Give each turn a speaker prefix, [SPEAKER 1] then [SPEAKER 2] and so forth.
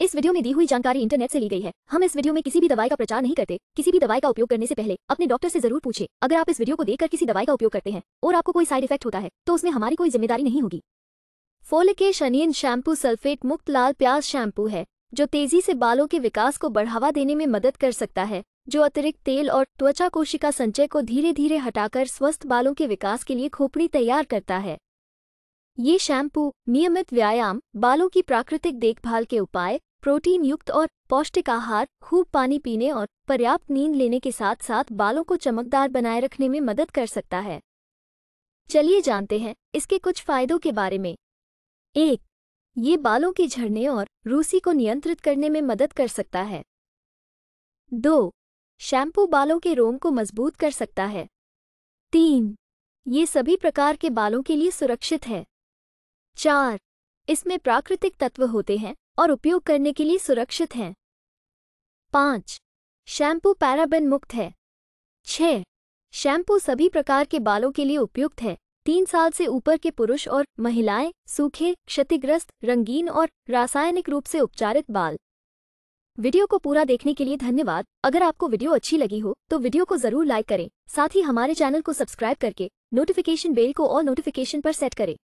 [SPEAKER 1] इस वीडियो में दी हुई जानकारी इंटरनेट से ली गई है हम इस वीडियो में किसी भी दवाई का प्रचार नहीं करते किसी भी दवाई का उपयोग करने से पहले अपने डॉक्टर से जरूर पूछे अगर आप इस वीडियो को देखकर किसी दवाई का उपयोग करते हैं और आपको कोई साइड इफेक्ट होता है तो उसमें हमारी कोई जिम्मेदारी नहीं होगी के शनियन शैम्पू सल्फेट मुक्त लाल प्याज शैम्पू है जो तेजी से बालों के विकास को बढ़ावा देने में मदद कर सकता है जो अतिरिक्त तेल और त्वचा कोशिका संचय को धीरे धीरे हटाकर स्वस्थ बालों के विकास के लिए खोपड़ी तैयार करता है ये शैम्पू नियमित व्यायाम बालों की प्राकृतिक देखभाल के उपाय प्रोटीन युक्त और पौष्टिक आहार खूब पानी पीने और पर्याप्त नींद लेने के साथ साथ बालों को चमकदार बनाए रखने में मदद कर सकता है चलिए जानते हैं इसके कुछ फायदों के बारे में एक ये बालों के झड़ने और रूसी को नियंत्रित करने में मदद कर सकता है दो शैम्पू बालों के रोम को मजबूत कर सकता है तीन ये सभी प्रकार के बालों के लिए सुरक्षित है चार इसमें प्राकृतिक तत्व होते हैं और उपयोग करने के लिए सुरक्षित हैं पाँच शैम्पू पैराबेन मुक्त है छ शैम्पू सभी प्रकार के बालों के लिए उपयुक्त है तीन साल से ऊपर के पुरुष और महिलाएं सूखे क्षतिग्रस्त रंगीन और रासायनिक रूप से उपचारित बाल वीडियो को पूरा देखने के लिए धन्यवाद अगर आपको वीडियो अच्छी लगी हो तो वीडियो को जरूर लाइक करें साथ ही हमारे चैनल को सब्सक्राइब करके नोटिफिकेशन बेल को और नोटिफिकेशन पर सेट करें